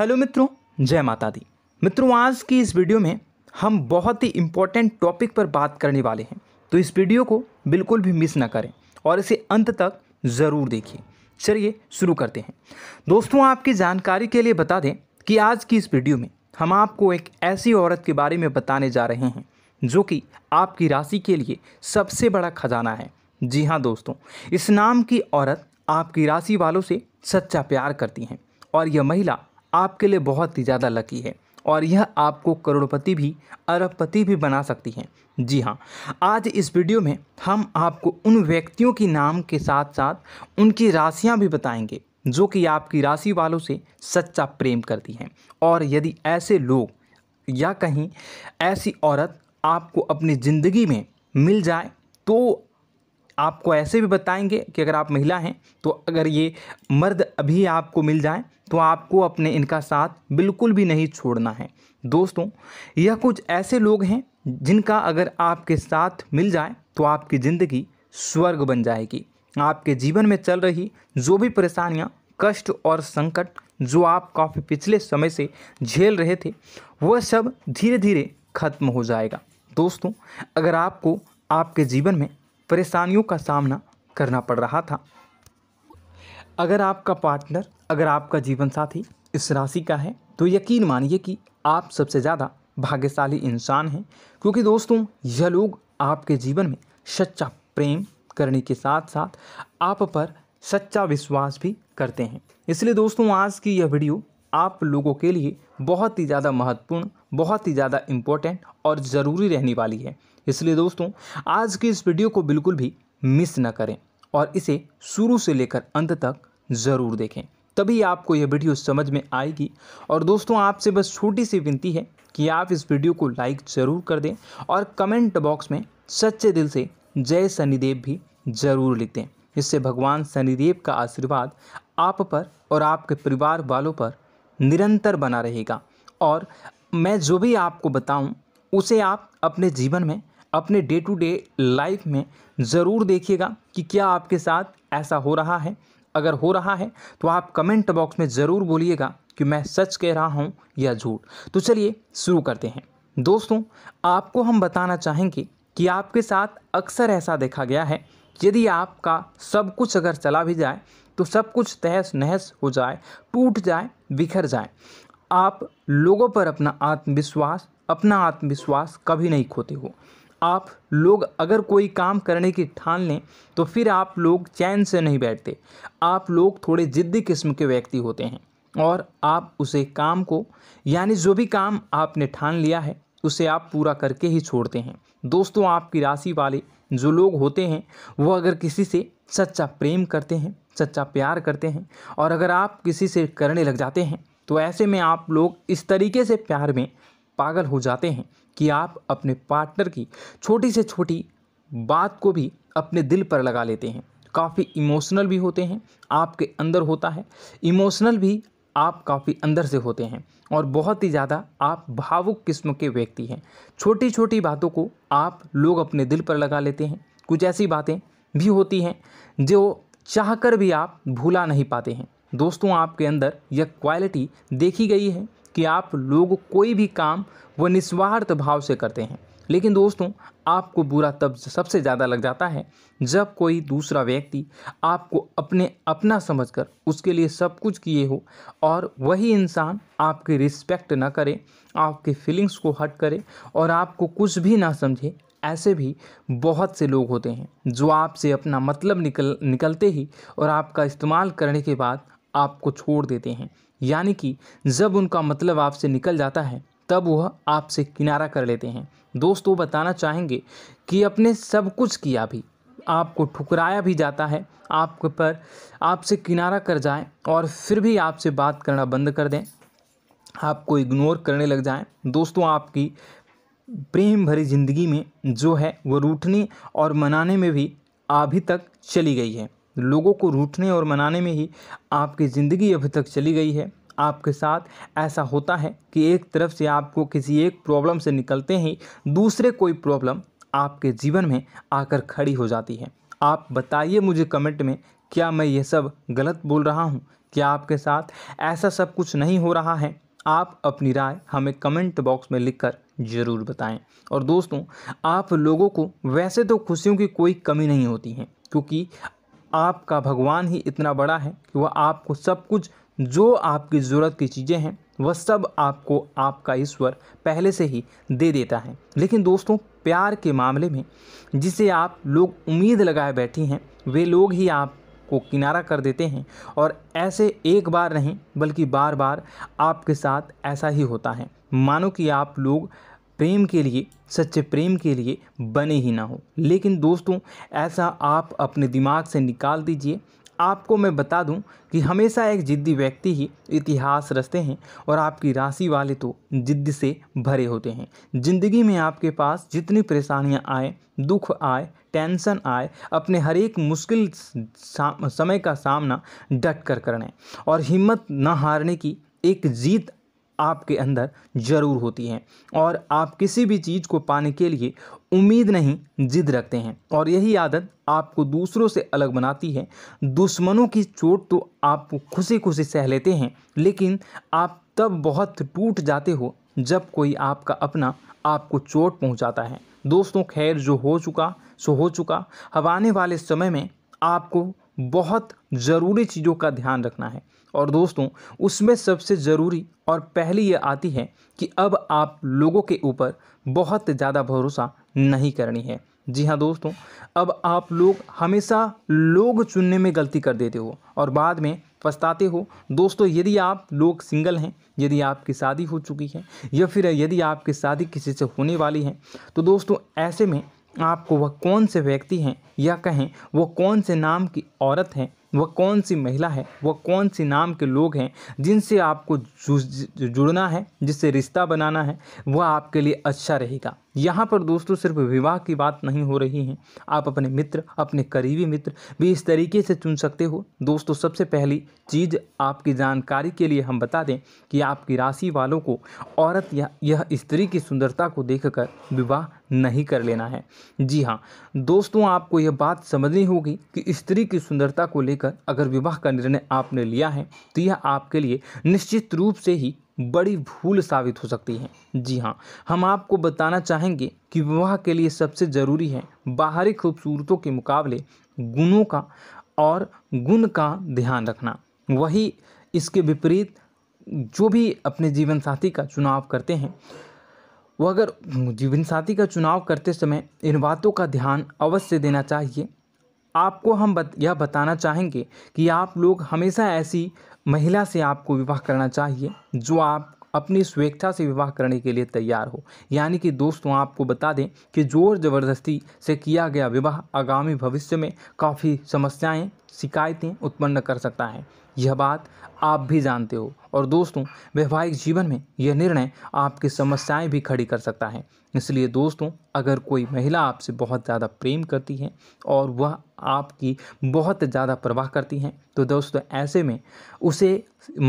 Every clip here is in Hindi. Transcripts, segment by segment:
हेलो मित्रों जय माता दी मित्रों आज की इस वीडियो में हम बहुत ही इम्पोर्टेंट टॉपिक पर बात करने वाले हैं तो इस वीडियो को बिल्कुल भी मिस ना करें और इसे अंत तक ज़रूर देखिए चलिए शुरू करते हैं दोस्तों आपकी जानकारी के लिए बता दें कि आज की इस वीडियो में हम आपको एक ऐसी औरत के बारे में बताने जा रहे हैं जो कि आपकी राशि के लिए सबसे बड़ा खजाना है जी हाँ दोस्तों इस नाम की औरत आपकी राशि वालों से सच्चा प्यार करती हैं और यह महिला आपके लिए बहुत ही ज़्यादा लकी है और यह आपको करोड़पति भी अरबपति भी बना सकती हैं जी हाँ आज इस वीडियो में हम आपको उन व्यक्तियों के नाम के साथ साथ उनकी राशियाँ भी बताएंगे जो कि आपकी राशि वालों से सच्चा प्रेम करती हैं और यदि ऐसे लोग या कहीं ऐसी औरत आपको अपनी ज़िंदगी में मिल जाए तो आपको ऐसे भी बताएंगे कि अगर आप महिला हैं तो अगर ये मर्द अभी आपको मिल जाए तो आपको अपने इनका साथ बिल्कुल भी नहीं छोड़ना है दोस्तों यह कुछ ऐसे लोग हैं जिनका अगर आपके साथ मिल जाए तो आपकी ज़िंदगी स्वर्ग बन जाएगी आपके जीवन में चल रही जो भी परेशानियाँ कष्ट और संकट जो आप काफ़ी पिछले समय से झेल रहे थे वह सब धीरे धीरे खत्म हो जाएगा दोस्तों अगर आपको आपके जीवन में परेशानियों का सामना करना पड़ रहा था अगर आपका पार्टनर अगर आपका जीवन साथी इस राशि का है तो यकीन मानिए कि आप सबसे ज़्यादा भाग्यशाली इंसान हैं क्योंकि दोस्तों यह लोग आपके जीवन में सच्चा प्रेम करने के साथ साथ आप पर सच्चा विश्वास भी करते हैं इसलिए दोस्तों आज की यह वीडियो आप लोगों के लिए बहुत ही ज़्यादा महत्वपूर्ण बहुत ही ज़्यादा इम्पोर्टेंट और ज़रूरी रहने वाली है इसलिए दोस्तों आज की इस वीडियो को बिल्कुल भी मिस ना करें और इसे शुरू से लेकर अंत तक ज़रूर देखें तभी आपको यह वीडियो समझ में आएगी और दोस्तों आपसे बस छोटी सी विनती है कि आप इस वीडियो को लाइक ज़रूर कर दें और कमेंट बॉक्स में सच्चे दिल से जय शनिदेव भी ज़रूर लिख दें इससे भगवान शनिदेव का आशीर्वाद आप पर और आपके परिवार वालों पर निरंतर बना रहेगा और मैं जो भी आपको बताऊं उसे आप अपने जीवन में अपने डे टू डे लाइफ में ज़रूर देखिएगा कि क्या आपके साथ ऐसा हो रहा है अगर हो रहा है तो आप कमेंट बॉक्स में ज़रूर बोलिएगा कि मैं सच कह रहा हूँ या झूठ तो चलिए शुरू करते हैं दोस्तों आपको हम बताना चाहेंगे कि आपके साथ अक्सर ऐसा देखा गया है यदि आपका सब कुछ अगर चला भी जाए तो सब कुछ तहस नहस हो जाए टूट जाए बिखर जाए आप लोगों पर अपना आत्मविश्वास अपना आत्मविश्वास कभी नहीं खोते हो आप लोग अगर कोई काम करने की ठान लें तो फिर आप लोग चैन से नहीं बैठते आप लोग थोड़े ज़िद्दी किस्म के व्यक्ति होते हैं और आप उसे काम को यानी जो भी काम आपने ठान लिया है उसे आप पूरा करके ही छोड़ते हैं दोस्तों आपकी राशि वाले जो लोग होते हैं वो अगर किसी से सच्चा प्रेम करते हैं सच्चा प्यार करते हैं और अगर आप किसी से करने लग जाते हैं तो ऐसे में आप लोग इस तरीके से प्यार में पागल हो जाते हैं कि आप अपने पार्टनर की छोटी से छोटी बात को भी अपने दिल पर लगा लेते हैं काफ़ी इमोशनल भी होते हैं आपके अंदर होता है इमोशनल भी आप काफ़ी अंदर से होते हैं और बहुत ही ज़्यादा आप भावुक किस्म के व्यक्ति हैं छोटी छोटी बातों को आप लोग अपने दिल पर लगा लेते हैं कुछ ऐसी बातें भी होती हैं जो चाह कर भी आप भूला नहीं पाते हैं दोस्तों आपके अंदर यह क्वालिटी देखी गई है कि आप लोग कोई भी काम वो निस्वार्थ भाव से करते हैं लेकिन दोस्तों आपको बुरा तब सबसे ज़्यादा लग जाता है जब कोई दूसरा व्यक्ति आपको अपने अपना समझकर उसके लिए सब कुछ किए हो और वही इंसान आपकी रिस्पेक्ट ना करे आपके फीलिंग्स को हट करे और आपको कुछ भी ना समझे ऐसे भी बहुत से लोग होते हैं जो आपसे अपना मतलब निकल निकलते ही और आपका इस्तेमाल करने के बाद आपको छोड़ देते हैं यानी कि जब उनका मतलब आपसे निकल जाता है तब वह आपसे किनारा कर लेते हैं दोस्तों बताना चाहेंगे कि अपने सब कुछ किया भी आपको ठुकराया भी जाता है आपके पर आपसे किनारा कर जाएं और फिर भी आपसे बात करना बंद कर दें आपको इग्नोर करने लग जाएं दोस्तों आपकी प्रेम भरी ज़िंदगी में जो है वो रूठने और मनाने में भी अभी तक चली गई है लोगों को रूठने और मनाने में ही आपकी ज़िंदगी अभी तक चली गई है आपके साथ ऐसा होता है कि एक तरफ से आपको किसी एक प्रॉब्लम से निकलते ही दूसरे कोई प्रॉब्लम आपके जीवन में आकर खड़ी हो जाती है आप बताइए मुझे कमेंट में क्या मैं ये सब गलत बोल रहा हूँ क्या आपके साथ ऐसा सब कुछ नहीं हो रहा है आप अपनी राय हमें कमेंट बॉक्स में लिखकर ज़रूर बताएं और दोस्तों आप लोगों को वैसे तो खुशियों की कोई कमी नहीं होती है क्योंकि आपका भगवान ही इतना बड़ा है कि वह आपको सब कुछ जो आपकी ज़रूरत की चीज़ें हैं वह सब आपको आपका ईश्वर पहले से ही दे देता है लेकिन दोस्तों प्यार के मामले में जिसे आप लोग उम्मीद लगाए बैठी हैं वे लोग ही आप को किनारा कर देते हैं और ऐसे एक बार नहीं बल्कि बार बार आपके साथ ऐसा ही होता है मानो कि आप लोग प्रेम के लिए सच्चे प्रेम के लिए बने ही ना हो लेकिन दोस्तों ऐसा आप अपने दिमाग से निकाल दीजिए आपको मैं बता दूं कि हमेशा एक जिद्दी व्यक्ति ही इतिहास रचते हैं और आपकी राशि वाले तो जिद्द से भरे होते हैं ज़िंदगी में आपके पास जितनी परेशानियां आए दुख आए टेंशन आए अपने हर एक मुश्किल समय का सामना डट कर करने और हिम्मत न हारने की एक जीत आपके अंदर ज़रूर होती है और आप किसी भी चीज़ को पाने के लिए उम्मीद नहीं जिद रखते हैं और यही आदत आपको दूसरों से अलग बनाती है दुश्मनों की चोट तो आप खुशी खुशी सह लेते हैं लेकिन आप तब बहुत टूट जाते हो जब कोई आपका अपना आपको चोट पहुंचाता है दोस्तों खैर जो हो चुका सो हो चुका अब आने वाले समय में आपको बहुत ज़रूरी चीज़ों का ध्यान रखना है और दोस्तों उसमें सबसे ज़रूरी और पहली ये आती है कि अब आप लोगों के ऊपर बहुत ज़्यादा भरोसा नहीं करनी है जी हाँ दोस्तों अब आप लोग हमेशा लोग चुनने में गलती कर देते हो और बाद में पछताते हो दोस्तों यदि आप लोग सिंगल हैं यदि आपकी शादी हो चुकी है या फिर यदि आपकी शादी किसी से होने वाली है तो दोस्तों ऐसे में आपको वह कौन से व्यक्ति हैं या कहें वह कौन से नाम की औरत हैं वह कौन सी महिला है वह कौन सी नाम के लोग हैं जिनसे आपको जुड़ना है जिससे रिश्ता बनाना है वह आपके लिए अच्छा रहेगा यहाँ पर दोस्तों सिर्फ विवाह की बात नहीं हो रही है आप अपने मित्र अपने करीबी मित्र भी इस तरीके से चुन सकते हो दोस्तों सबसे पहली चीज़ आपकी जानकारी के लिए हम बता दें कि आपकी राशि वालों को औरत या यह स्त्री की सुंदरता को देखकर विवाह नहीं कर लेना है जी हाँ दोस्तों आपको यह बात समझनी होगी कि स्त्री की सुंदरता को लेकर अगर विवाह का निर्णय आपने लिया है तो यह आपके लिए निश्चित रूप से ही बड़ी भूल साबित हो सकती है जी हाँ हम आपको बताना चाहेंगे कि विवाह के लिए सबसे ज़रूरी है बाहरी खूबसूरतों के मुकाबले गुणों का और गुण का ध्यान रखना वही इसके विपरीत जो भी अपने जीवन साथी का चुनाव करते हैं वह अगर जीवनसाथी का चुनाव करते समय इन बातों का ध्यान अवश्य देना चाहिए आपको हम बत, यह बताना चाहेंगे कि आप लोग हमेशा ऐसी महिला से आपको विवाह करना चाहिए जो आप अपनी स्वेच्छा से विवाह करने के लिए तैयार हो यानी कि दोस्तों आपको बता दें कि जोर जबरदस्ती से किया गया विवाह आगामी भविष्य में काफ़ी समस्याएं शिकायतें उत्पन्न कर सकता है यह बात आप भी जानते हो और दोस्तों वैवाहिक जीवन में यह निर्णय आपकी समस्याएं भी खड़ी कर सकता है इसलिए दोस्तों अगर कोई महिला आपसे बहुत ज़्यादा प्रेम करती है और वह आपकी बहुत ज़्यादा परवाह करती हैं तो दोस्तों ऐसे में उसे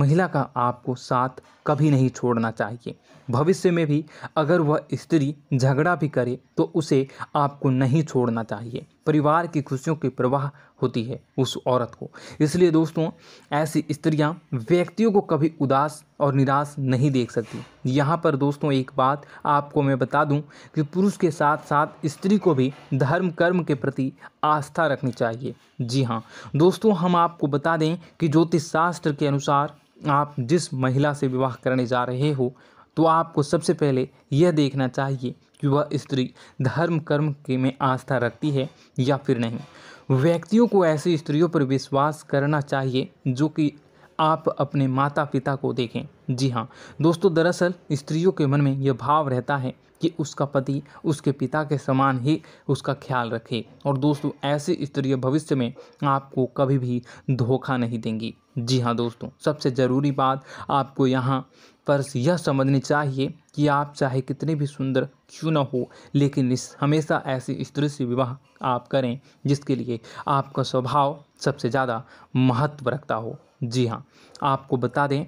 महिला का आपको साथ कभी नहीं छोड़ना चाहिए भविष्य में भी अगर वह स्त्री झगड़ा भी करे तो उसे आपको नहीं छोड़ना चाहिए परिवार की खुशियों की प्रवाह होती है उस औरत को इसलिए दोस्तों ऐसी स्त्रियां व्यक्तियों को कभी उदास और निराश नहीं देख सकती यहाँ पर दोस्तों एक बात आपको मैं बता दूं कि पुरुष के साथ साथ स्त्री को भी धर्म कर्म के प्रति आस्था रखनी चाहिए जी हाँ दोस्तों हम आपको बता दें कि ज्योतिष शास्त्र के अनुसार आप जिस महिला से विवाह करने जा रहे हो तो आपको सबसे पहले यह देखना चाहिए कि वह स्त्री धर्म कर्म के में आस्था रखती है या फिर नहीं व्यक्तियों को ऐसी स्त्रियों पर विश्वास करना चाहिए जो कि आप अपने माता पिता को देखें जी हाँ दोस्तों दरअसल स्त्रियों के मन में यह भाव रहता है कि उसका पति उसके पिता के समान ही उसका ख्याल रखे और दोस्तों ऐसी स्त्रियाँ भविष्य में आपको कभी भी धोखा नहीं देंगी जी हाँ दोस्तों सबसे ज़रूरी बात आपको यहाँ पर यह समझनी चाहिए कि आप चाहे कितने भी सुंदर क्यों ना हो लेकिन इस हमेशा ऐसी स्त्री से विवाह आप करें जिसके लिए आपका स्वभाव सबसे ज़्यादा महत्व रखता हो जी हाँ आपको बता दें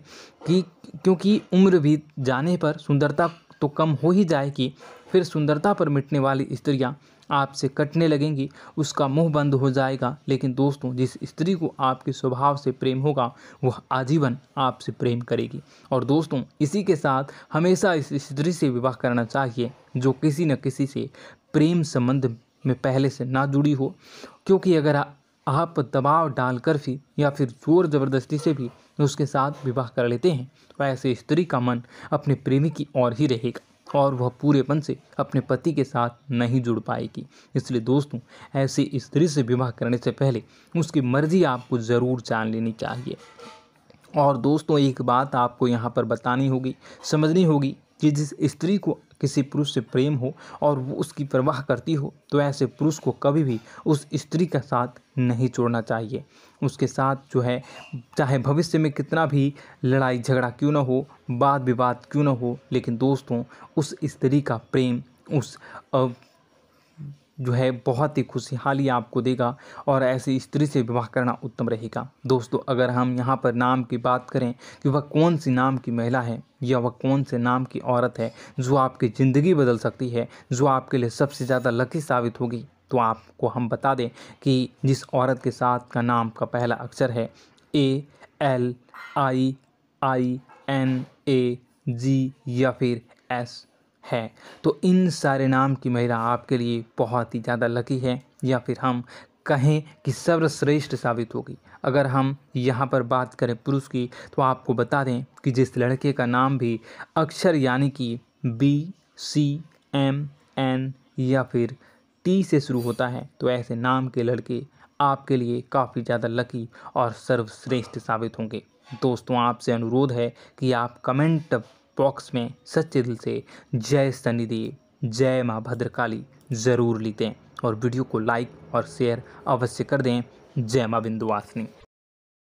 कि क्योंकि उम्र भी जाने पर सुंदरता तो कम हो ही जाएगी फिर सुंदरता पर मिटने वाली स्त्रियाँ आपसे कटने लगेंगी उसका मुंह बंद हो जाएगा लेकिन दोस्तों जिस स्त्री को आपके स्वभाव से प्रेम होगा वह आजीवन आपसे प्रेम करेगी और दोस्तों इसी के साथ हमेशा इस स्त्री से विवाह करना चाहिए जो किसी न किसी से प्रेम संबंध में पहले से ना जुड़ी हो क्योंकि अगर आप दबाव डालकर भी या फिर जोर ज़बरदस्ती से भी उसके साथ विवाह कर लेते हैं तो ऐसे स्त्री का मन अपने प्रेमी की ओर ही रहेगा और वह पूरेपन से अपने पति के साथ नहीं जुड़ पाएगी इसलिए दोस्तों ऐसी स्त्री से विवाह करने से पहले उसकी मर्जी आपको ज़रूर जान लेनी चाहिए और दोस्तों एक बात आपको यहाँ पर बतानी होगी समझनी होगी कि जिस स्त्री को किसी पुरुष से प्रेम हो और वो उसकी परवाह करती हो तो ऐसे पुरुष को कभी भी उस स्त्री का साथ नहीं छोड़ना चाहिए उसके साथ जो है चाहे भविष्य में कितना भी लड़ाई झगड़ा क्यों ना हो वाद विवाद क्यों ना हो लेकिन दोस्तों उस स्त्री का प्रेम उस जो है बहुत ही खुशहाली आपको देगा और ऐसी स्त्री से विवाह करना उत्तम रहेगा दोस्तों अगर हम यहाँ पर नाम की बात करें कि वह कौन सी नाम की महिला है या वह कौन से नाम की औरत है जो आपकी ज़िंदगी बदल सकती है जो आपके लिए सबसे ज़्यादा लकी साबित होगी तो आपको हम बता दें कि जिस औरत के साथ का नाम का पहला अक्षर है A L I I N A जी या फिर एस है तो इन सारे नाम की महिला आपके लिए बहुत ही ज़्यादा लकी है या फिर हम कहें कि सर्वश्रेष्ठ साबित होगी अगर हम यहाँ पर बात करें पुरुष की तो आपको बता दें कि जिस लड़के का नाम भी अक्षर यानी कि बी सी एम एन या फिर टी से शुरू होता है तो ऐसे नाम के लड़के आपके लिए काफ़ी ज़्यादा लकी और सर्वश्रेष्ठ साबित होंगे दोस्तों आपसे अनुरोध है कि आप कमेंट बॉक्स में सच्चे दिल से जय सन्निदेव जय माँ भद्रकाली ज़रूर लिखें और वीडियो को लाइक और शेयर अवश्य कर दें जय माँ बिंदुवासिनी